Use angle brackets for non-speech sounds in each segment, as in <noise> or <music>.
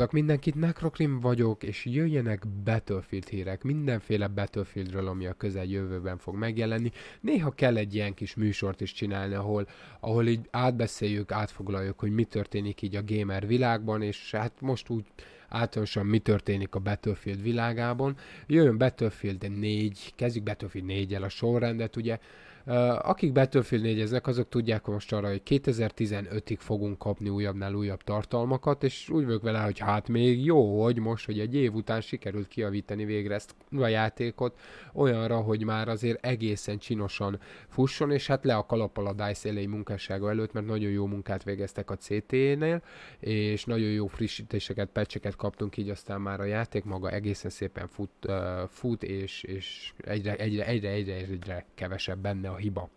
Üdvözlök mindenkit, Necrocrim vagyok, és jöjjenek Battlefield hírek, mindenféle Battlefieldről, ami a közel jövőben fog megjelenni. Néha kell egy ilyen kis műsort is csinálni, ahol, ahol így átbeszéljük, átfoglaljuk, hogy mi történik így a gamer világban, és hát most úgy általánosan mi történik a Battlefield világában. Jöjjön Battlefield 4, kezdjük Battlefield 4-el a sorrendet, ugye akik Battlefield 4 azok tudják most arra, hogy 2015-ig fogunk kapni újabbnál újabb tartalmakat, és úgy vagyok vele, hogy hát még jó, hogy most, hogy egy év után sikerült kiavítani végre ezt a játékot olyanra, hogy már azért egészen csinosan fusson, és hát le a kalap a DICE elé munkássága előtt, mert nagyon jó munkát végeztek a CT-nél, és nagyon jó frissítéseket, pecseket kaptunk, így aztán már a játék maga egészen szépen fut, uh, fut és, és egyre, egyre, egyre, egyre, egyre kevesebb benne a hiba.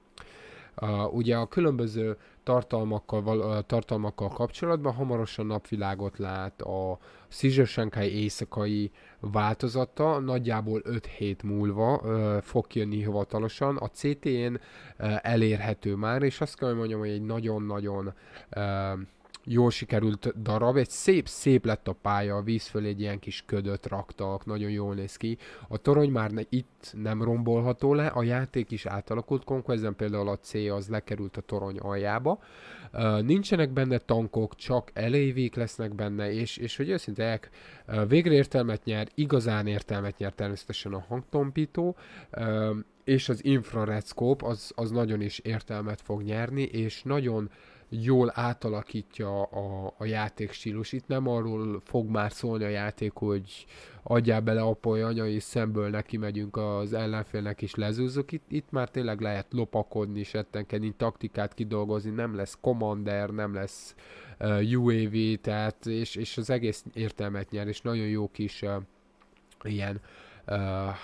Uh, ugye a különböző tartalmakkal, val, uh, tartalmakkal kapcsolatban hamarosan napvilágot lát a Seizure éjszakai változata, nagyjából 5 hét múlva uh, fog jönni hivatalosan. A CT-n uh, elérhető már, és azt kell, hogy mondjam, hogy egy nagyon-nagyon uh, jól sikerült darab, egy szép-szép lett a pálya, a víz fölé egy ilyen kis ködöt raktak, nagyon jól néz ki. A torony már ne, itt nem rombolható le, a játék is átalakult, Conquesten például a C az lekerült a torony aljába. Uh, nincsenek benne tankok, csak elévék lesznek benne, és, és hogy őszinteek, uh, végre értelmet nyer, igazán értelmet nyer természetesen a hangtompító, uh, és az infrared scope az, az nagyon is értelmet fog nyerni, és nagyon uh, jól átalakítja a, a játék stílus. Itt nem arról fog már szólni a játék, hogy adjál bele apai anya, és szemből neki megyünk az ellenfélnek és lezúzzuk. Itt, itt már tényleg lehet lopakodni, settenkedni, taktikát kidolgozni, nem lesz commander, nem lesz uh, UAV, tehát és, és az egész értelmet nyer, és nagyon jó kis uh, ilyen uh,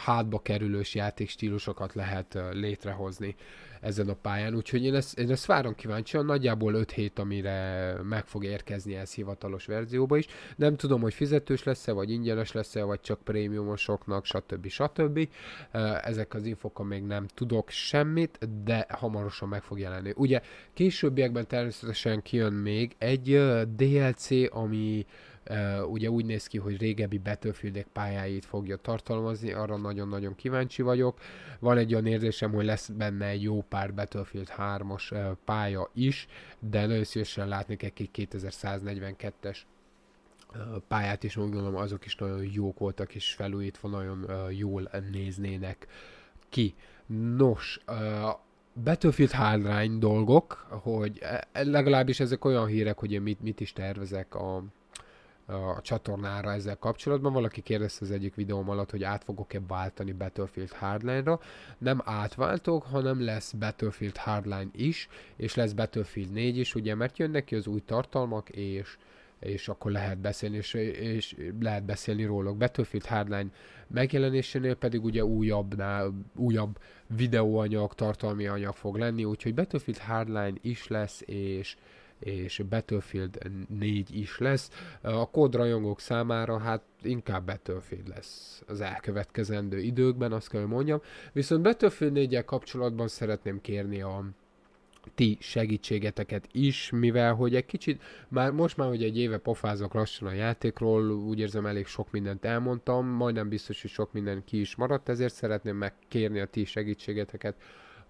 hátba kerülős játékstílusokat lehet létrehozni ezen a pályán. Úgyhogy én ezt, én ezt várom kíváncsian, nagyjából 5 hét, amire meg fog érkezni ez hivatalos verzióba is. Nem tudom, hogy fizetős lesz-e, vagy ingyenes lesz-e, vagy csak prémiumosoknak, stb. stb. Ezek az infokon még nem tudok semmit, de hamarosan meg fog jelenni. Ugye későbbiekben természetesen kijön még egy DLC, ami Uh, ugye úgy néz ki, hogy régebbi battlefield pályáit fogja tartalmazni, arra nagyon-nagyon kíváncsi vagyok. Van egy olyan érzésem, hogy lesz benne egy jó pár Battlefield 3-as uh, pálya is, de nagyon szívesen látnék egy 2142-es pályát is, úgy gondolom azok is nagyon jók voltak, és felújítva nagyon uh, jól néznének ki. Nos, uh, Battlefield Hardline dolgok, hogy e, legalábbis ezek olyan hírek, hogy én mit, mit is tervezek a a csatornára ezzel kapcsolatban. Valaki kérdezte az egyik videóm alatt, hogy át fogok-e váltani Battlefield Hardline-ra. Nem átváltok, hanem lesz Battlefield Hardline is, és lesz Battlefield 4 is, ugye, mert jönnek ki az új tartalmak, és és akkor lehet beszélni, és, és lehet beszélni róla. Battlefield Hardline megjelenésénél pedig ugye újabbnál, újabb videóanyag, tartalmi anyag fog lenni, úgyhogy Battlefield Hardline is lesz, és és Battlefield 4 is lesz. A kódrajongók számára hát inkább Battlefield lesz az elkövetkezendő időkben, azt kell, mondjam. Viszont Battlefield 4 kapcsolatban szeretném kérni a ti segítségeteket is, mivel hogy egy kicsit, már most már, hogy egy éve pofázok lassan a játékról, úgy érzem elég sok mindent elmondtam, majdnem biztos, hogy sok minden ki is maradt, ezért szeretném megkérni a ti segítségeteket,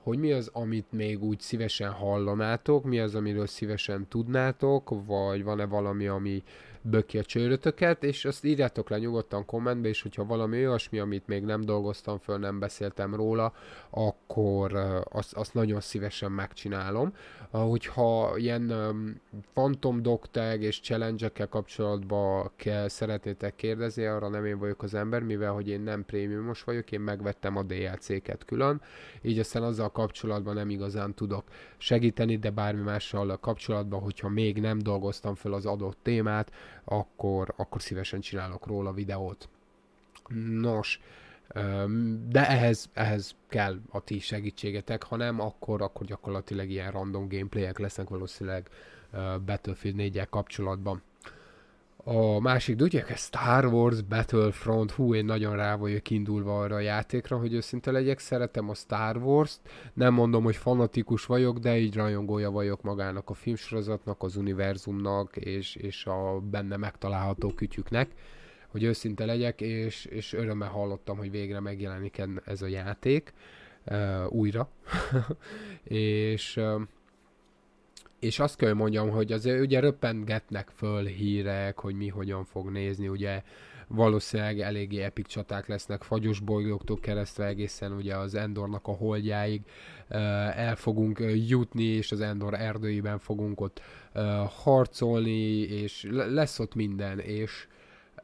hogy mi az, amit még úgy szívesen hallanátok, mi az, amiről szívesen tudnátok, vagy van-e valami, ami, böki a csőrötöket, és azt írjátok le nyugodtan kommentbe, és hogyha valami olyasmi, amit még nem dolgoztam föl, nem beszéltem róla, akkor azt, azt nagyon szívesen megcsinálom. Hogyha ilyen Phantom Dogtag és challenge kapcsolatban kell, szeretnétek kérdezni, arra nem én vagyok az ember, mivel hogy én nem prémiumos vagyok, én megvettem a DLC-ket külön, így aztán azzal kapcsolatban nem igazán tudok segíteni, de bármi mással kapcsolatban, hogyha még nem dolgoztam fel az adott témát, akkor, akkor szívesen csinálok róla videót. Nos, de ehhez, ehhez kell a ti segítségetek, ha nem, akkor, akkor gyakorlatilag ilyen random gameplayek lesznek valószínűleg Battlefield 4 kapcsolatban a másik dutyek, Star Wars Battlefront, hú, én nagyon rá vagyok indulva arra a játékra, hogy őszinte legyek, szeretem a Star Wars-t, nem mondom, hogy fanatikus vagyok, de így rajongója vagyok magának a filmsorozatnak, az univerzumnak, és, és a benne megtalálható kütyüknek, hogy őszinte legyek, és, és örömmel hallottam, hogy végre megjelenik ez a játék, uh, újra, <laughs> és uh, és azt kell mondjam, hogy az ugye röppentgetnek föl hírek, hogy mi hogyan fog nézni, ugye valószínűleg eléggé epik csaták lesznek fagyos bolygóktól keresztve egészen ugye az Endornak a holdjáig el fogunk jutni, és az Endor erdőiben fogunk ott harcolni, és lesz ott minden, és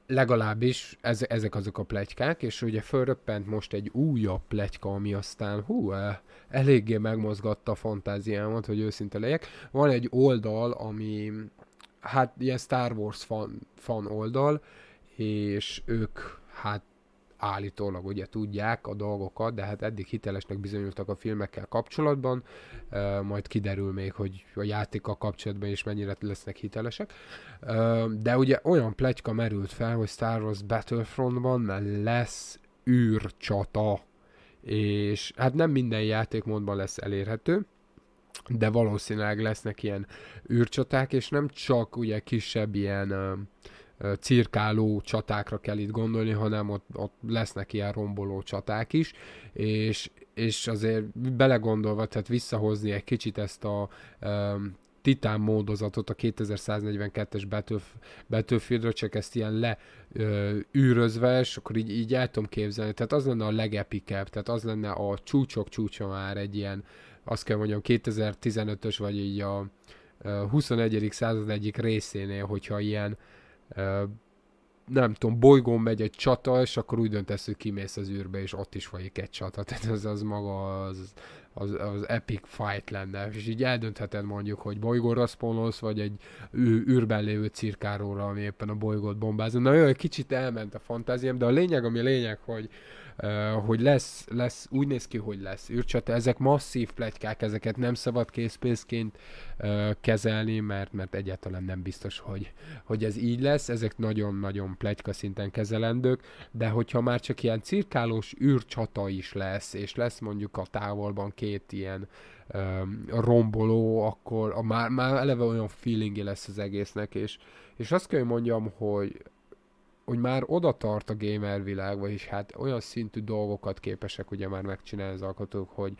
legalábbis ez, ezek azok a plegykák, és ugye fölröppent most egy újabb plegyka, ami aztán hú, eh, eléggé megmozgatta a fantáziámat, hogy őszinte legyek. Van egy oldal, ami hát ilyen Star Wars fan, fan oldal, és ők hát állítólag ugye tudják a dolgokat, de hát eddig hitelesnek bizonyultak a filmekkel kapcsolatban, e, majd kiderül még, hogy a játékkal kapcsolatban is mennyire lesznek hitelesek. E, de ugye olyan plegyka merült fel, hogy Star Wars Battlefrontban lesz űrcsata, és hát nem minden játékmódban lesz elérhető, de valószínűleg lesznek ilyen űrcsaták, és nem csak ugye kisebb ilyen cirkáló csatákra kell itt gondolni, hanem ott, ott lesznek ilyen romboló csaták is, és, és azért belegondolva, tehát visszahozni egy kicsit ezt a um, titán módozatot a 2142-es Battlef- csak ezt ilyen leűrözve, és akkor így, így el tudom képzelni. Tehát az lenne a legepikebb, tehát az lenne a csúcsok csúcsa már egy ilyen, azt kell mondjam, 2015-ös, vagy így a 21. század egyik részénél, hogyha ilyen nem tudom, bolygón megy egy csata, és akkor úgy döntesz, hogy kimész az űrbe, és ott is folyik egy csata. <laughs> Tehát az, az maga az, az, az epic fight lenne. És így eldöntheted mondjuk, hogy bolygóra szponolsz, vagy egy űrben lévő cirkáróra, ami éppen a bolygót bombázza. Na jó, egy kicsit elment a fantáziám, de a lényeg, ami a lényeg, hogy hogy lesz, lesz, úgy néz ki, hogy lesz űrcsata. Ezek masszív plegykák, ezeket nem szabad készpénzként kezelni, mert, mert egyáltalán nem biztos, hogy, hogy ez így lesz. Ezek nagyon-nagyon plegyka szinten kezelendők, de hogyha már csak ilyen cirkálós űrcsata is lesz, és lesz mondjuk a távolban két ilyen romboló, akkor a, már, már eleve olyan feelingi lesz az egésznek, és, és azt kell, hogy mondjam, hogy hogy már oda tart a gamer világ, vagyis hát olyan szintű dolgokat képesek ugye már megcsinálni az alkotók, hogy,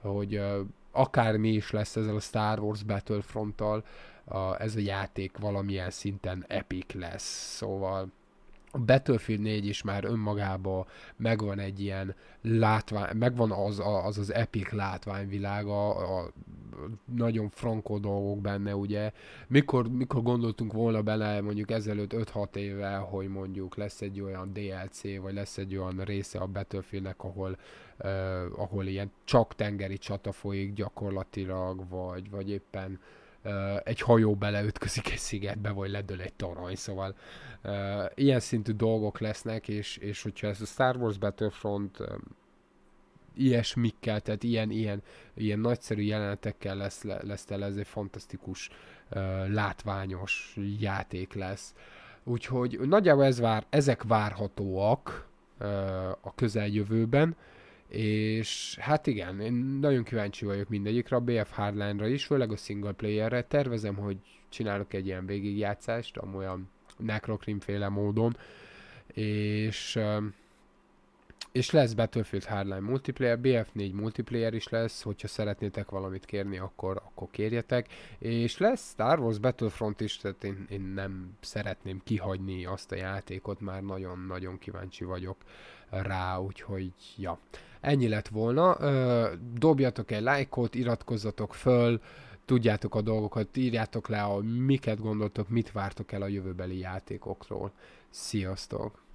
hogy uh, akármi is lesz ezzel a Star Wars Battlefront-tal, uh, ez a játék valamilyen szinten epic lesz, szóval a Battlefield 4 is már önmagában megvan egy ilyen látvány, megvan az az, az epic látványvilága, a nagyon frankó dolgok benne, ugye. Mikor, mikor gondoltunk volna bele mondjuk ezelőtt 5-6 éve, hogy mondjuk lesz egy olyan DLC, vagy lesz egy olyan része a Battlefieldnek, ahol, uh, ahol ilyen csak tengeri csata folyik gyakorlatilag, vagy, vagy éppen uh, egy hajó beleütközik egy szigetbe, vagy ledől egy torony, szóval uh, ilyen szintű dolgok lesznek, és, és hogyha ez a Star Wars Battlefront uh, ilyesmikkel, tehát ilyen, ilyen, ilyen nagyszerű jelenetekkel lesz, lesz tele, ez egy fantasztikus, látványos játék lesz. Úgyhogy nagyjából ez vár, ezek várhatóak a közeljövőben, és hát igen, én nagyon kíváncsi vagyok mindegyikre, a BF Hardline-ra is, főleg a single playerre. Tervezem, hogy csinálok egy ilyen végigjátszást, amolyan Necrocrim féle módon, és és lesz Battlefield Hardline multiplayer, BF4 multiplayer is lesz, hogyha szeretnétek valamit kérni, akkor, akkor kérjetek. És lesz Star Wars Battlefront is, tehát én, én nem szeretném kihagyni azt a játékot, már nagyon-nagyon kíváncsi vagyok rá, úgyhogy ja. Ennyi lett volna, Ö, dobjatok egy lájkot, iratkozzatok föl, tudjátok a dolgokat, írjátok le, a miket gondoltok, mit vártok el a jövőbeli játékokról. Sziasztok!